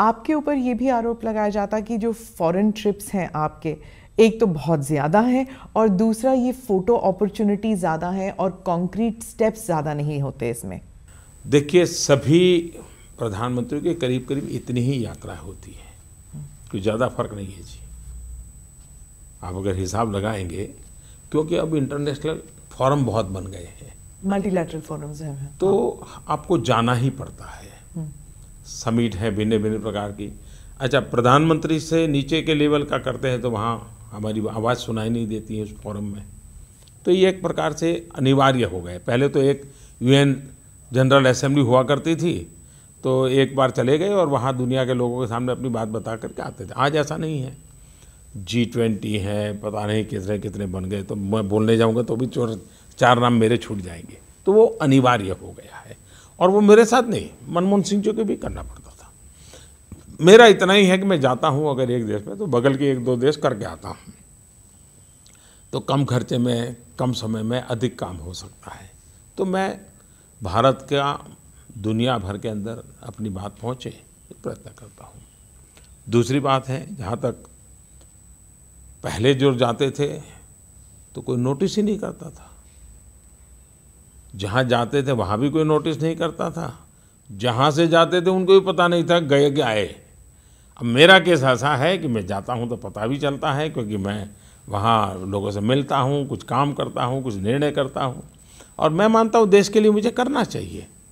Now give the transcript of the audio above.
आपके ऊपर ये भी आरोप लगाया जाता कि जो फॉरेन ट्रिप्स हैं आपके एक तो बहुत ज़्यादा है और दूसरा ये फ़ोटो अपॉर्चुनिटी ज़्यादा है और कॉन्क्रीट स्टेप्स ज़्यादा नहीं होते इसमें देखिए सभी प्रधानमंत्री के करीब करीब इतनी ही यात्राएं होती हैं कोई ज़्यादा फर्क नहीं है जी आप अगर हिसाब लगाएंगे क्योंकि अब इंटरनेशनल फॉरम बहुत बन गए हैं मल्टीलैटरल फॉरम्स हैं तो आपको जाना ही पड़ता है हम्म। समिट है भिन्न भिन्न प्रकार की अच्छा प्रधानमंत्री से नीचे के लेवल का करते हैं तो वहाँ हमारी आवाज़ सुनाई नहीं देती है उस फोरम में तो ये एक प्रकार से अनिवार्य हो गए पहले तो एक यूएन जनरल असेंबली हुआ करती थी तो एक बार चले गए और वहाँ दुनिया के लोगों के सामने अपनी बात बता करके आते थे आज ऐसा नहीं है जी ट्वेंटी है पता नहीं कितने कितने बन गए तो मैं बोलने जाऊँगा तो भी चार नाम मेरे छूट जाएंगे तो वो अनिवार्य हो गया है और वो मेरे साथ नहीं मनमोहन सिंह जी को भी करना पड़ता था मेरा इतना ही है कि मैं जाता हूँ अगर एक देश में तो बगल के एक दो देश करके आता हूँ तो कम खर्चे में कम समय में अधिक काम हो सकता है तो मैं भारत का दुनिया भर के अंदर अपनी बात पहुँचे प्रयत्न करता हूँ दूसरी बात है जहाँ तक पहले जो जाते थे तो कोई नोटिस ही नहीं करता था जहाँ जाते थे वहाँ भी कोई नोटिस नहीं करता था जहाँ से जाते थे उनको भी पता नहीं था गए आए अब मेरा केस ऐसा है कि मैं जाता हूँ तो पता भी चलता है क्योंकि मैं वहाँ लोगों से मिलता हूँ कुछ काम करता हूँ कुछ निर्णय करता हूँ और मैं मानता हूँ देश के लिए मुझे करना चाहिए